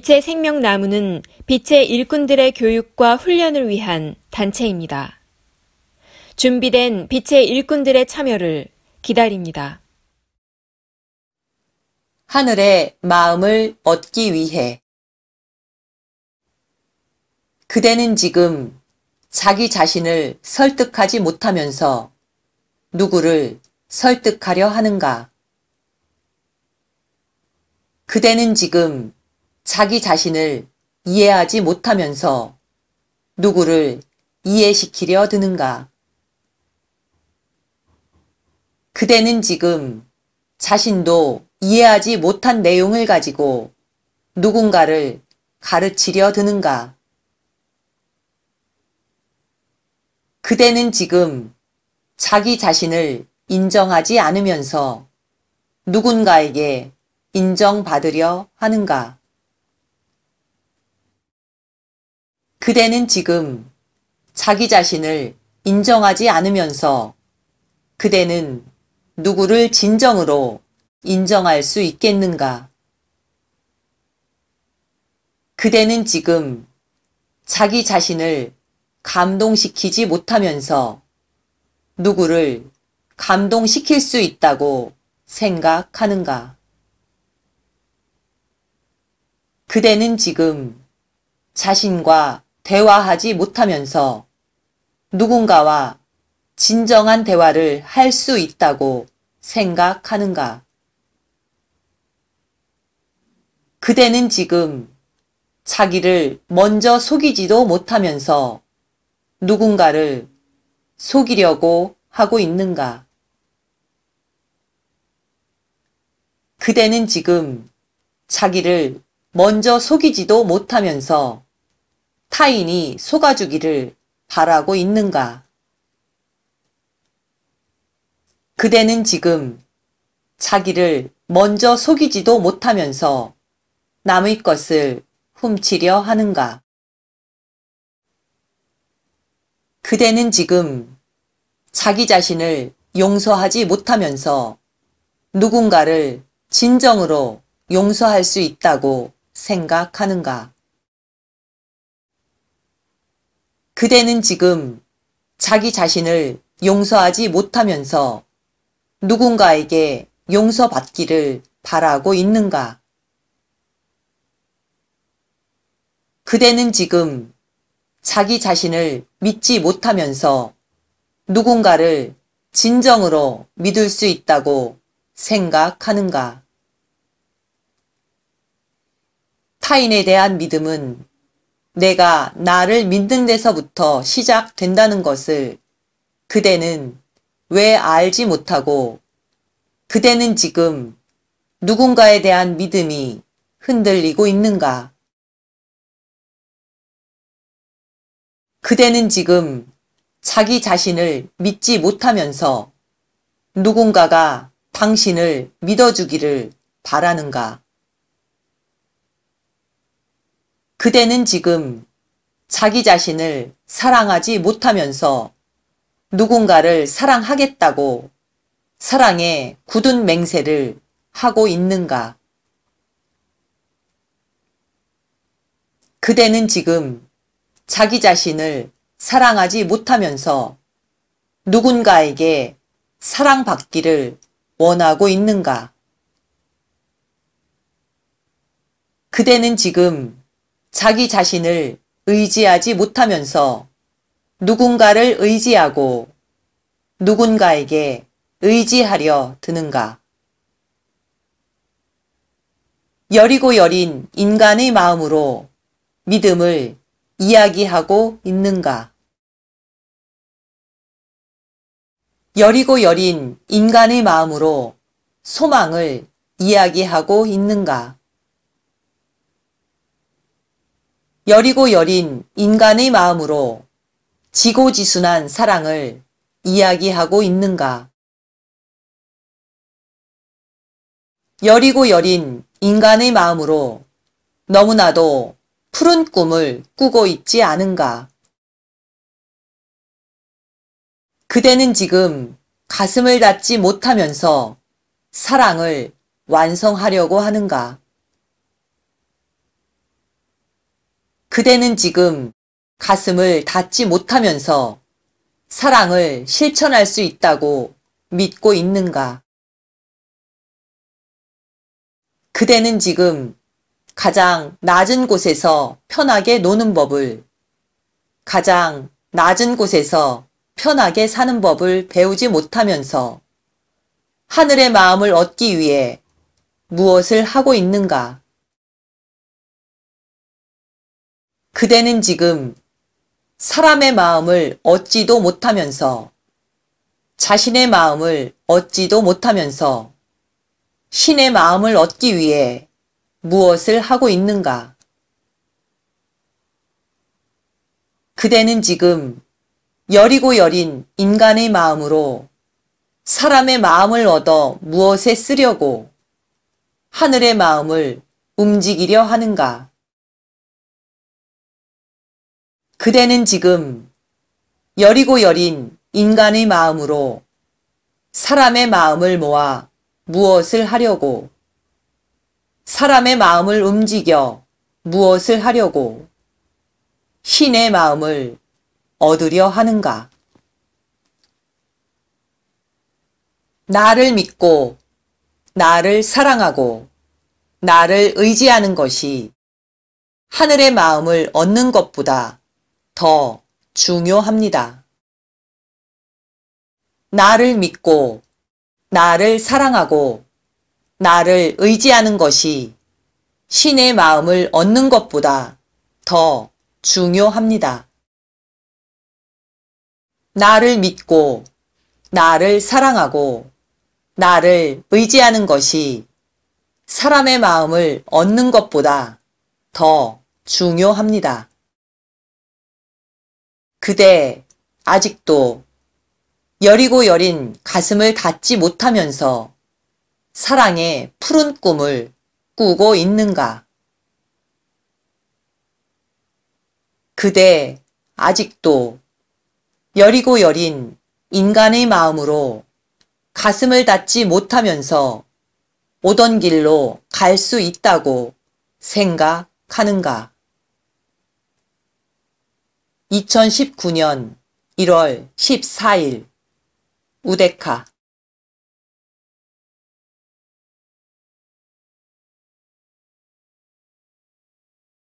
빛의 생명나무는 빛의 일꾼들의 교육과 훈련을 위한 단체입니다. 준비된 빛의 일꾼들의 참여를 기다립니다. 하늘의 마음을 얻기 위해 그대는 지금 자기 자신을 설득하지 못하면서 누구를 설득하려 하는가? 그대는 지금 자기 자신을 이해하지 못하면서 누구를 이해시키려 드는가? 그대는 지금 자신도 이해하지 못한 내용을 가지고 누군가를 가르치려 드는가? 그대는 지금 자기 자신을 인정하지 않으면서 누군가에게 인정받으려 하는가? 그대는 지금 자기 자신을 인정하지 않으면서 그대는 누구를 진정으로 인정할 수 있겠는가? 그대는 지금 자기 자신을 감동시키지 못하면서 누구를 감동시킬 수 있다고 생각하는가? 그대는 지금 자신과 대화하지 못하면서 누군가와 진정한 대화를 할 수 있다고 생각하는가? 그대는 지금 자기를 먼저 속이지도 못하면서 누군가를 속이려고 하고 있는가? 그대는 지금 자기를 먼저 속이지도 못하면서 타인이 속아주기를 바라고 있는가? 그대는 지금 자기를 먼저 속이지도 못하면서 남의 것을 훔치려 하는가? 그대는 지금 자기 자신을 용서하지 못하면서 누군가를 진정으로 용서할 수 있다고 생각하는가? 그대는 지금 자기 자신을 용서하지 못하면서 누군가에게 용서받기를 바라고 있는가? 그대는 지금 자기 자신을 믿지 못하면서 누군가를 진정으로 믿을 수 있다고 생각하는가? 타인에 대한 믿음은 내가 나를 믿는 데서부터 시작된다는 것을 그대는 왜 알지 못하고 그대는 지금 누군가에 대한 믿음이 흔들리고 있는가? 그대는 지금 자기 자신을 믿지 못하면서 누군가가 당신을 믿어주기를 바라는가? 그대는 지금 자기 자신을 사랑하지 못하면서 누군가를 사랑하겠다고 사랑에 굳은 맹세를 하고 있는가? 그대는 지금 자기 자신을 사랑하지 못하면서 누군가에게 사랑받기를 원하고 있는가? 그대는 지금 자기 자신을 의지하지 못하면서 누군가를 의지하고 누군가에게 의지하려 드는가. 여리고 여린 인간의 마음으로 믿음을 이야기하고 있는가. 여리고 여린 인간의 마음으로 소망을 이야기하고 있는가. 여리고 여린 인간의 마음으로 지고지순한 사랑을 이야기하고 있는가? 여리고 여린 인간의 마음으로 너무나도 푸른 꿈을 꾸고 있지 않은가? 그대는 지금 가슴을 닫지 못하면서 사랑을 완성하려고 하는가? 그대는 지금 가슴을 닫지 못하면서 사랑을 실천할 수 있다고 믿고 있는가? 그대는 지금 가장 낮은 곳에서 편하게 노는 법을 가장 낮은 곳에서 편하게 사는 법을 배우지 못하면서 하늘의 마음을 얻기 위해 무엇을 하고 있는가? 그대는 지금 사람의 마음을 얻지도 못하면서 자신의 마음을 얻지도 못하면서 신의 마음을 얻기 위해 무엇을 하고 있는가? 그대는 지금 여리고 여린 인간의 마음으로 사람의 마음을 얻어 무엇에 쓰려고 하늘의 마음을 움직이려 하는가? 그대는 지금 여리고 여린 인간의 마음으로 사람의 마음을 모아 무엇을 하려고 사람의 마음을 움직여 무엇을 하려고 신의 마음을 얻으려 하는가? 나를 믿고 나를 사랑하고 나를 의지하는 것이 하늘의 마음을 얻는 것보다 더 중요합니다. 나를 믿고, 나를 사랑하고, 나를 의지하는 것이 신의 마음을 얻는 것보다 더 중요합니다. 나를 믿고, 나를 사랑하고, 나를 의지하는 것이 사람의 마음을 얻는 것보다 더 중요합니다. 그대 아직도 여리고 여린 가슴을 닫지 못하면서 사랑의 푸른 꿈을 꾸고 있는가? 그대 아직도 여리고 여린 인간의 마음으로 가슴을 닫지 못하면서 오던 길로 갈 수 있다고 생각하는가? 2019년 1월 14일 우데카